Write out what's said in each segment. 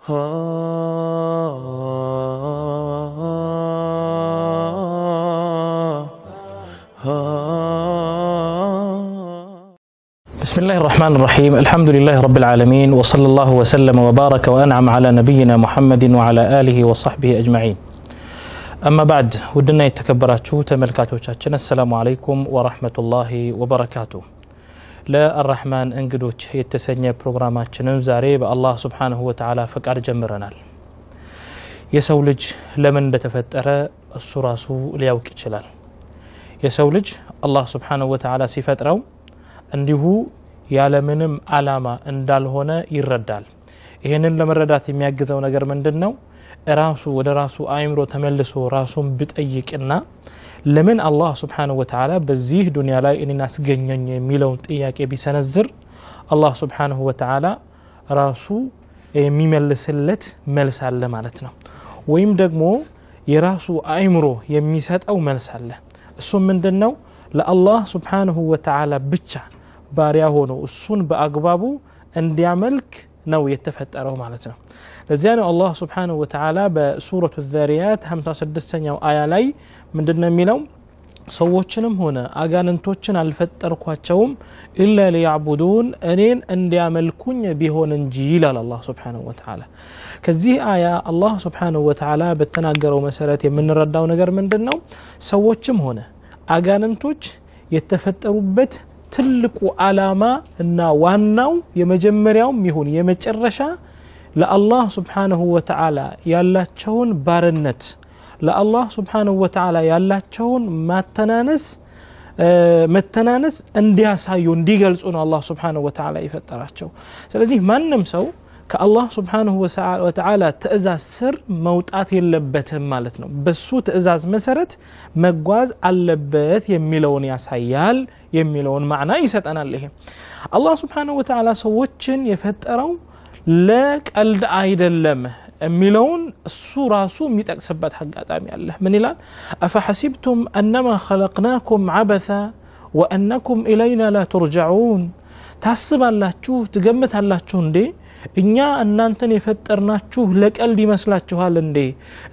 بسم الله الرحمن الرحيم الحمد لله رب العالمين وصلى الله وسلم وبارك وأنعم على نبينا محمد وعلى آله وصحبه أجمعين أما بعد ودنا يتكبرات شو تملكاتو السلام عليكم ورحمة الله وبركاته ለአራህማን እንግዶች የተሰኘ ፕሮግራማችንም ዛሬ በአላህ ስብሓንሁ ወተዓላ ፈቃድ ጀምረናል። የሰው ልጅ ለምን እንደተፈጠረ እሱ ራሱ ሊያውቅ ይችላል። የሰው ልጅ አላህ ስብሓንሁ ወተዓላ ሲፈጥረው እንዲሁ ያለምንም አላማ እንዳልሆነ ይረዳል። ይህንን ለመረዳት የሚያግዘው ነገር ምንድን ነው? ራሱ ወደ ራሱ አእምሮ ተመልሶ ራሱን ብጠይቅና ለምን አላህ ስብሓንሁ ወተዓላ በዚህ ዱንያ ላይ እኔን አስገኘኝ የሚለውን ጥያቄ ቢሰነዝር አላህ ስብሓንሁ ወተዓላ ራሱ የሚመልስለት መልስ አለ ማለት ነው። ወይም ደግሞ የራሱ አእምሮ የሚሰጠው መልስ አለ። እሱም ምንድን ነው? ለአላህ ስብሓንሁ ወተዓላ ብቻ ባሪያ ሆኖ እሱን በአግባቡ እንዲያመልክ ነው የተፈጠረው ማለት ነው ለዚያ ነው አላህ ስብሓንሁ ወተዓላ በሱረቱ ዛሪያት 56ኛው አያ ላይ ምንድን ነው የሚለው ሰዎችንም ሆነ አጋንንቶችን አልፈጠርኳቸውም ኢላ ሊያዕቡዱን እኔን እንዲያመልኩኝ ቢሆን እንጂ ይላል አላህ ስብሓንሁ ወተዓላ ከዚህ አያ አላህ ስብሓንሁ ወተዓላ በተናገረው መሰረት የምንረዳው ነገር ምንድን ነው ሰዎችም ሆነ አጋንንቶች የተፈጠሩበት تلقو علامة إن وانو يمجمر يوم يهون يمجرشا لا الله سبحانه وتعالى يلا تشون بارنت لا الله سبحانه وتعالى يلا تشون ما تنانس متنانس انديا سايون ديغلز الله سبحانه وتعالى يفتراتشو سلازي ما نمسو كالله سبحانه وتعالى تأزاز سر موتات يلبت مالتنا بسو تأزاز مسرت مقواز اللبت يميلون يا سيال يميلون معنى يسات أنا اللي الله سبحانه وتعالى سوچن يفتروا لك ألد اللم ميلون سورة سو ميتك سبات حق أدامي الله من إلان أفحسبتم أنما خلقناكم عبثا وأنكم إلينا لا ترجعون تحسب الله تشوف تقمت الله تشون እኛ እናንተን የፈጠርናችሁ ለቀልድ ይመስላችኋል እንዴ?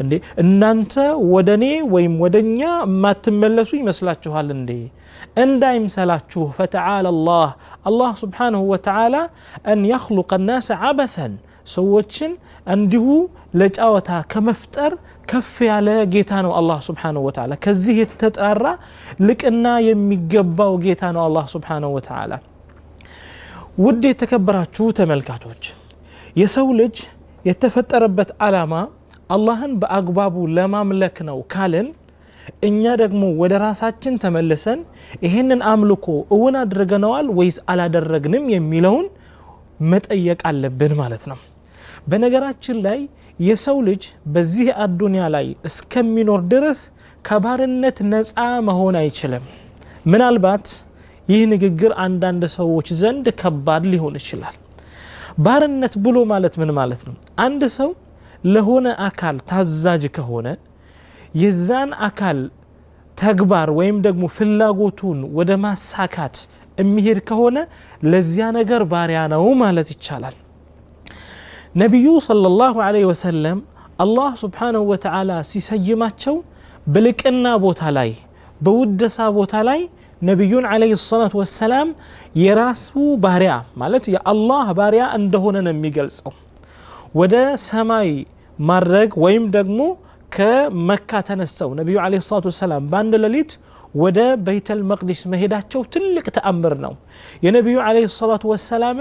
እንዴ እናንተ ወደ እኔ ወይም ወደ እኛ የማትመለሱ ይመስላችኋል እንዴ? እንዳይምሰላችሁ ፈተዓላ ላህ አላህ ስብሓንሁ ወተዓላ አን የኽሉቀ ናሰ ዓበተን ሰዎችን እንዲሁ ለጫወታ ከመፍጠር ከፍ ያለ ጌታ ነው አላህ ስብሓንሁ ወተዓላ። ከዚህ የተጠራራ ልቅና የሚገባው ጌታ ነው አላህ ስብሓንሁ ወተዓላ። ውድ የተከበራችሁ ተመልካቾች የሰው ልጅ የተፈጠረበት ዓላማ አላህን በአግባቡ ለማምለክ ነው ካልን እኛ ደግሞ ወደ ራሳችን ተመልሰን ይህንን አምልኮ እውን አድርገነዋል ወይስ አላደረግንም የሚለውን መጠየቅ አለብን ማለት ነው። በነገራችን ላይ የሰው ልጅ በዚህ አዱንያ ላይ እስከሚኖር ድረስ ከባርነት ነፃ መሆን አይችልም። ምናልባት ይህ ንግግር አንዳንድ ሰዎች ዘንድ ከባድ ሊሆን ይችላል። ባርነት ብሎ ማለት ምን ማለት ነው? አንድ ሰው ለሆነ አካል ታዛጅ ከሆነ የዛን አካል ተግባር ወይም ደግሞ ፍላጎቱን ወደ ማሳካት የሚሄድ ከሆነ ለዚያ ነገር ባሪያ ነው ማለት ይቻላል። ነቢዩ ሰለላሁ ዐለይሂ ወሰለም አላህ ሱብሓነሁ ወተዓላ ሲሰይማቸው በልቅና ቦታ ላይ በውደሳ ቦታ ላይ نبيون عليه الصلاة والسلام يراسو باريا مالت يا الله باريا اندهونا نميقلسو ودا سماي مرق ويم كمكة تنسو نبيون عليه الصلاة والسلام باند ودا بيت المقدس مهداتشو تلك تأمرنا يا نبيون عليه الصلاة والسلام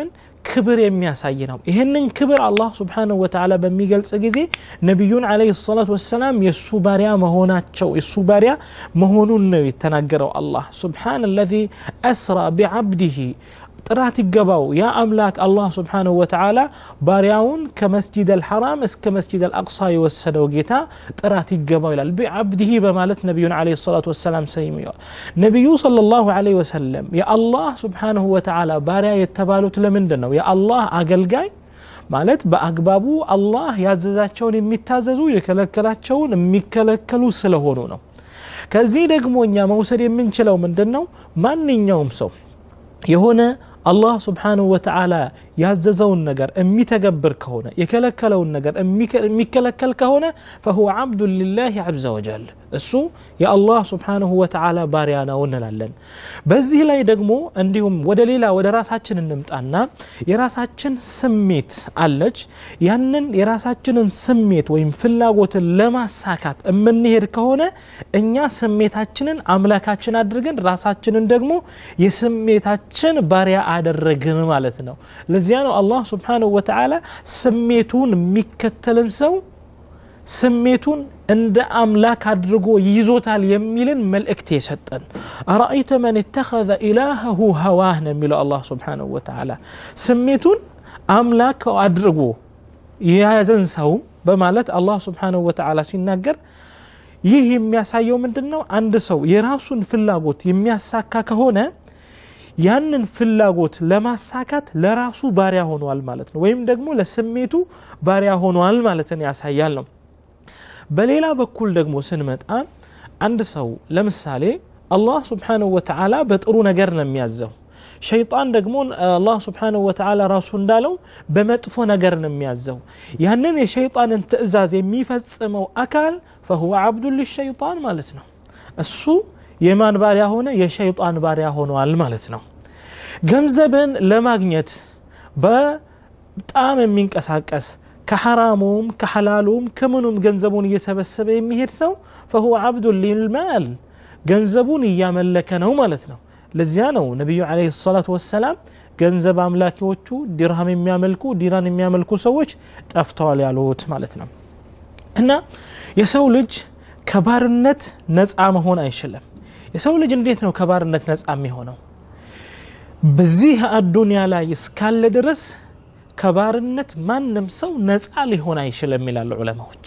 كبر يمياساينا إهنن كبر الله سبحانه وتعالى بميقل سجزي نبيون عليه الصلاة والسلام يسو مهونات شو يسو مهونون نبي تنقروا الله سبحان الذي أسرى بعبده ጥራት ይገባው ያ አምላክ አላህ ስብሓንሁ ወተዓላ ባሪያውን ከመስጂድ አልሐራም እስከ መስጂድ አልአቅሳ የወሰደው ጌታ ጥራት ይገባው ይላል ቢዓብድሂ በማለት ነቢዩን ለ ሰላት ወሰላም ሰይምዋል ነቢዩ صለ ላሁ ለ ወሰለም የአላህ ስብሓንሁ ወተዓላ ባሪያ የተባሉት ለምንድን ነው የአላህ አገልጋይ ማለት በአግባቡ አላህ ያዘዛቸውን የሚታዘዙ የከለከላቸውን የሚከለከሉ ስለሆኑ ነው ከዚህ ደግሞ እኛ መውሰድ የምንችለው ምንድን ነው ማንኛውም ሰው የሆነ الله سبحانه وتعالى ያዘዘውን ነገር የሚተገብር ከሆነ የከለከለውን ነገር የሚከለከል ከሆነ ፈሁወ አብዱ ሊላህ ዐዘ ወጀል እሱ የአላህ ስብሓንሁ ወተዓላ ባሪያ ነው እንላለን። በዚህ ላይ ደግሞ እንዲሁም ወደ ሌላ ወደ ራሳችን እንምጣና የራሳችን ስሜት አለች። ያንን የራሳችንን ስሜት ወይም ፍላጎትን ለማሳካት የምንሄድ ከሆነ እኛ ስሜታችንን አምላካችን አድርገን ራሳችንን ደግሞ የስሜታችን ባሪያ አደረግን ማለት ነው። ለዚያ ነው አላህ ስብሓንሁ ወተዓላ ስሜቱን የሚከተልን ሰው ስሜቱን እንደ አምላክ አድርጎ ይዞታል የሚልን መልእክት የሰጠን አራአይተ መን እተኸዘ ኢላሃሁ ሀዋህ ነው የሚለው አላህ ስብሓንሁ ወተዓላ ስሜቱን አምላክ አድርጎ የያዘን ሰው በማለት አላህ ስብሓንሁ ወተዓላ ሲናገር ይህ የሚያሳየው ምንድን ነው አንድ ሰው የራሱን ፍላጎት የሚያሳካ ከሆነ ያንን ፍላጎት ለማሳካት ለራሱ ባሪያ ሆኗል ማለት ነው፣ ወይም ደግሞ ለስሜቱ ባሪያ ሆኗል ማለትን ያሳያል ነው። በሌላ በኩል ደግሞ ስንመጣ አንድ ሰው ለምሳሌ አላህ ስብሓንሁ ወተዓላ በጥሩ ነገር ነው የሚያዘው። ሸይጣን ደግሞ አላህ ስብሓንሁ ወተዓላ ራሱ እንዳለው በመጥፎ ነገር ነው የሚያዘው። ያንን የሸይጣንን ትእዛዝ የሚፈጽመው አካል ፈሁወ ዓብዱን ልሸይጣን ማለት ነው እሱ የማን ባሪያ ሆነ? የሸይጣን ባሪያ ሆኗል ማለት ነው። ገንዘብን ለማግኘት በጣም የሚንቀሳቀስ ከሐራሙም ከሐላሉም ከምኑም ገንዘቡን እየሰበሰበ የሚሄድ ሰው ፈሁወ አብዱን ሊልማል ገንዘቡን እያመለከ ነው ማለት ነው። ለዚያ ነው ነቢዩ ዓለይሂ ሰላቱ ወሰላም ገንዘብ አምላኪዎቹ ዲርሃም የሚያመልኩ ዲናን የሚያመልኩ ሰዎች ጠፍተዋል ያሉት ማለት ነው። እና የሰው ልጅ ከባርነት ነፃ መሆን አይችልም። የሰው ልጅ እንዴት ነው ከባርነት ነፃ የሚሆነው? በዚህ አዱንያ ላይ እስካለ ድረስ ከባርነት ማንም ሰው ነፃ ሊሆን አይችልም ይላሉ ዑለማዎች።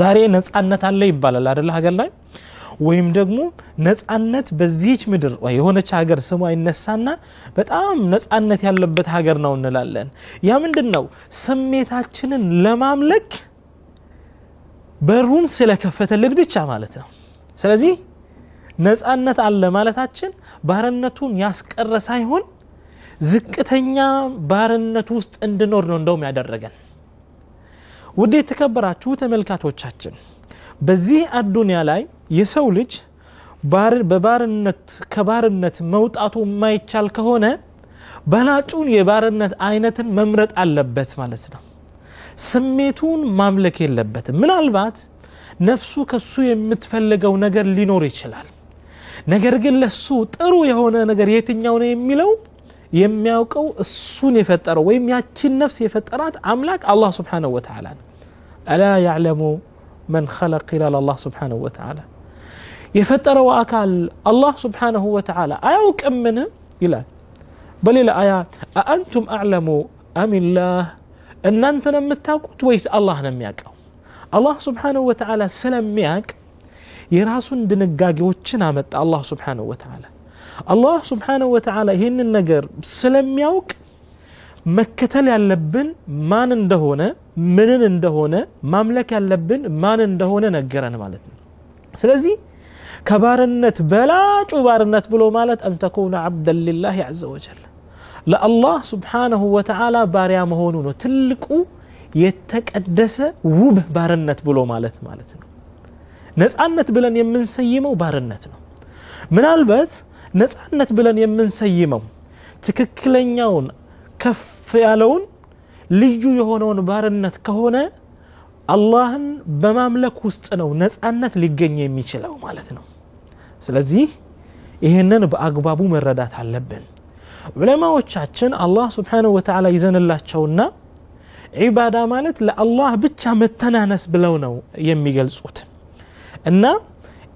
ዛሬ ነፃነት አለ ይባላል አደለ ሀገር ላይ ወይም ደግሞ ነፃነት በዚህች ምድር የሆነች ሀገር ስሙ አይነሳና በጣም ነፃነት ያለበት ሀገር ነው እንላለን። ያ ምንድን ነው? ስሜታችንን ለማምለክ በሩን ስለከፈተልን ብቻ ማለት ነው። ስለዚህ ነፃነት አለ ማለታችን ባርነቱን ያስቀረ ሳይሆን ዝቅተኛ ባርነት ውስጥ እንድኖር ነው እንደውም ያደረገን ውድ የተከበራችሁ ተመልካቶቻችን በዚህ አዱንያ ላይ የሰው ልጅ በባርነት ከባርነት መውጣቱ የማይቻል ከሆነ በላጩን የባርነት አይነትን መምረጥ አለበት ማለት ነው ስሜቱን ማምለክ የለበትም ምናልባት ነፍሱ ከሱ የምትፈልገው ነገር ሊኖር ይችላል ነገር ግን ለሱ ጥሩ የሆነ ነገር የትኛው ነው የሚለው የሚያውቀው እሱን የፈጠረው ወይም ያችን ነፍስ የፈጠራት አምላክ አላህ ስብሓነሁ ወተዓላ ነው አላ ያዕለሙ መን ኸለቅ ይላል አላህ ስብሓነሁ ወተዓላ የፈጠረው አካል አላህ ስብሓነሁ ወተዓላ አያውቅምን ይላል በሌላ አያ አአንቱም አዕለሙ አሚላህ እናንተ ነው የምታውቁት ወይስ አላህ ነው የሚያውቀው አላህ ስብሓነሁ ወተዓላ ስለሚያውቅ የራሱን ድንጋጌዎችን አመጣ አላህ ስብሓነሁ ወተዓላ። አላህ ስብሓነሁ ወተዓላ ይህንን ነገር ስለሚያውቅ መከተል ያለብን ማን እንደሆነ ምንን እንደሆነ ማምለክ ያለብን ማን እንደሆነ ነገረን ማለት ነው። ስለዚህ ከባርነት በላጩ ባርነት ብሎ ማለት አንተኩነ ዓብደን ሊላህ ዐዘ ወጀል ለአላህ ስብሓነሁ ወተዓላ ባሪያ መሆኑ ነው ትልቁ የተቀደሰ ውብ ባርነት ብሎ ማለት ማለት ነው። ነፃነት ብለን የምንሰይመው ባርነት ነው። ምናልበት ነፃነት ብለን የምንሰይመው ትክክለኛውን ከፍ ያለውን ልዩ የሆነውን ባርነት ከሆነ አላህን በማምለክ ውስጥ ነው ነፃነት ሊገኝ የሚችለው ማለት ነው። ስለዚህ ይህንን በአግባቡ መረዳት አለብን። ዑለማዎቻችን አላህ ስብሓንሁ ወተላ ይዘንላቸውና ዒባዳ ማለት ለአላህ ብቻ መተናነስ ብለው ነው የሚገልጹት። እና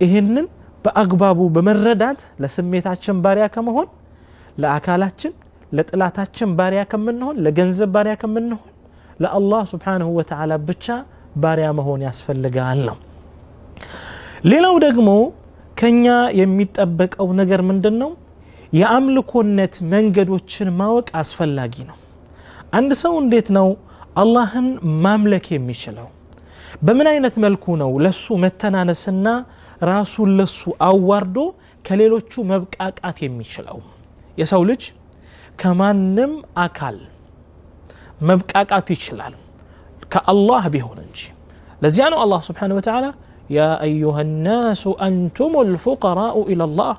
ይህንን በአግባቡ በመረዳት ለስሜታችን ባሪያ ከመሆን ለአካላችን ለጥላታችን ባሪያ ከምንሆን ለገንዘብ ባሪያ ከምንሆን ለአላህ ስብሓንሁ ወተዓላ ብቻ ባሪያ መሆን ያስፈልጋል ነው ሌላው ደግሞ ከኛ የሚጠበቀው ነገር ምንድን ነው የአምልኮነት መንገዶችን ማወቅ አስፈላጊ ነው አንድ ሰው እንዴት ነው አላህን ማምለክ የሚችለው بمن عينت ملكونا ولسو متنا نسنا راسو لسو أوردو كليلو تشو مبك أك أتي ميشلاو يسولج كمان نم أكل مبك أك أتي شلال كالله بهونج لزيانو الله سبحانه وتعالى يا أيها الناس أنتم الفقراء إلى الله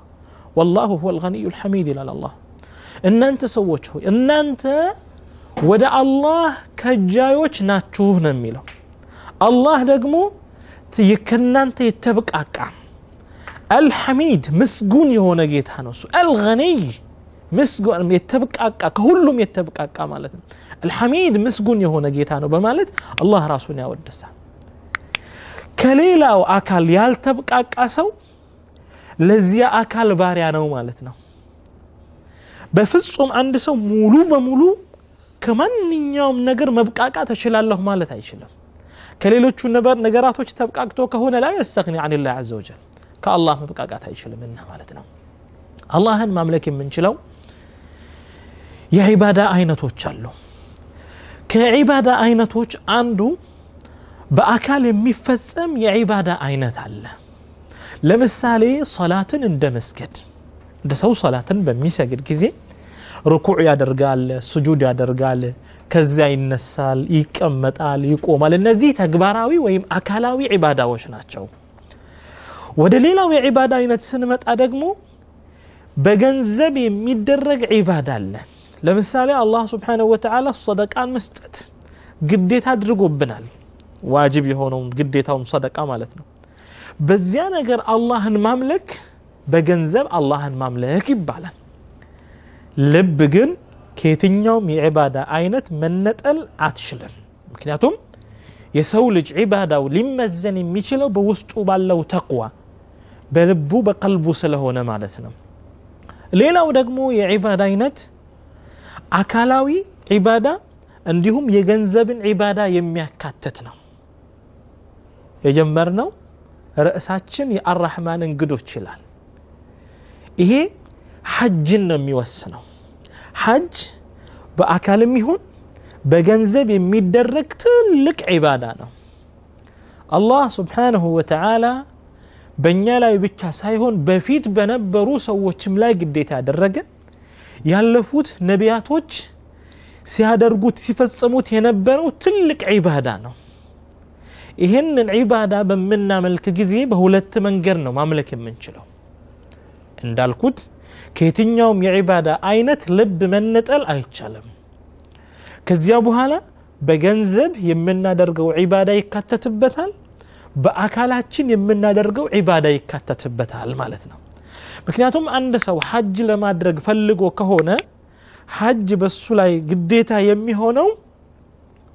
والله هو الغني الحميد إلى الله إن أنت سويته إن أنت ودع الله كجايوش ناتشوه نميله አላህ ደግሞ ከእናንተ የተብቃቃ አልሐሚድ ምስጉን የሆነ ጌታ ነው እሱ አልገኒይ ምስጉን የተብቃቃ ከሁሉም የተብቃቃ ማለት ነው አልሐሚድ ምስጉን የሆነ ጌታ ነው በማለት አላህ ራሱን ያወደሳል ከሌላው አካል ያልተብቃቃ ሰው ለዚያ አካል ባሪያ ነው ማለት ነው በፍጹም አንድ ሰው ሙሉ በሙሉ ከማንኛውም ነገር መብቃቃ ተችላለሁ ማለት አይችልም ከሌሎቹ ነገራቶች ተብቃቅቶ ከሆነ ላ የስተኒ አን ላ ዘ ወጀል ከአላህ መብቃቃት አይችልምና ማለት ነው አላህን ማምለክ የምንችለው የዒባዳ አይነቶች አሉ ከዒባዳ አይነቶች አንዱ በአካል የሚፈጸም የዒባዳ አይነት አለ ለምሳሌ ሶላትን እንደ መስገድ እንደ ሰው ሶላትን በሚሰግድ ጊዜ ርኩዕ ያደርጋል ስጁድ ያደርጋል ከዚያ ይነሳል፣ ይቀመጣል፣ ይቆማል። እነዚህ ተግባራዊ ወይም አካላዊ ዒባዳዎች ናቸው። ወደ ሌላው የዒባዳ አይነት ስንመጣ ደግሞ በገንዘብ የሚደረግ ዒባዳ አለ። ለምሳሌ አላህ ስብሓነሁ ወተዓላ ሰደቃን መስጠት ግዴታ አድርጎብናል። ዋጅብ የሆነውን ግዴታውም ሰደቃ ማለት ነው። በዚያ ነገር አላህን ማምለክ በገንዘብ አላህን ማምለክ ይባላል። ልብ ግን ከየትኛውም የዒባዳ አይነት መነጠል አትችልም። ምክንያቱም የሰው ልጅ ዒባዳው ሊመዘን የሚችለው በውስጡ ባለው ተቅዋ በልቡ በቀልቡ ስለሆነ ማለት ነው። ሌላው ደግሞ የዒባዳ አይነት አካላዊ ዒባዳ እንዲሁም የገንዘብን ዒባዳ የሚያካትት ነው። የጀመር ነው ርዕሳችን የአራህማንን እንግዶች ይላል። ይሄ ሐጅን ነው የሚወስነው። ሀጅ በአካል ይሁን በገንዘብ የሚደረግ ትልቅ ዒባዳ ነው። አላህ ስብሓንሁ ወተዓላ በእኛ ላይ ብቻ ሳይሆን በፊት በነበሩ ሰዎችም ላይ ግዴታ ያደረገ ያለፉት ነቢያቶች ሲያደርጉት ሲፈጽሙት የነበረው ትልቅ ዒባዳ ነው። ይህንን ዒባዳ በምናመልክ ጊዜ በሁለት መንገድ ነው ማምለክ የምንችለው እንዳልኩት ከየትኛውም የዒባዳ አይነት ልብ መነጠል አይቻልም። ከዚያ በኋላ በገንዘብ የምናደርገው ዒባዳ ይካተትበታል፣ በአካላችን የምናደርገው ዒባዳ ይካተትበታል ማለት ነው። ምክንያቱም አንድ ሰው ሀጅ ለማድረግ ፈልጎ ከሆነ ሀጅ በሱ ላይ ግዴታ የሚሆነው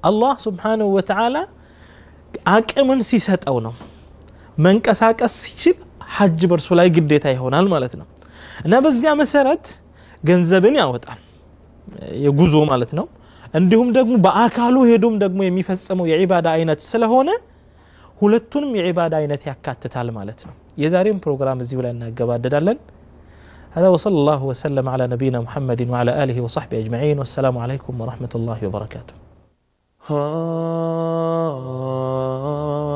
አላህ ሱብሓነሁ ወተዓላ አቅምን ሲሰጠው ነው። መንቀሳቀስ ሲችል ሀጅ በእርሱ ላይ ግዴታ ይሆናል ማለት ነው። እና በዚያ መሰረት ገንዘብን ያወጣል የጉዞ ማለት ነው እንዲሁም ደግሞ በአካሉ ሄዶም ደግሞ የሚፈጽመው የዒባዳ አይነት ስለሆነ ሁለቱንም የዒባዳ አይነት ያካትታል ማለት ነው የዛሬም ፕሮግራም እዚሁ ላይ እናገባደዳለን هذا وصلى الله وسلم على نبينا محمد وعلى آله وصحبه أجمعين والسلام عليكم ورحمة الله وبركاته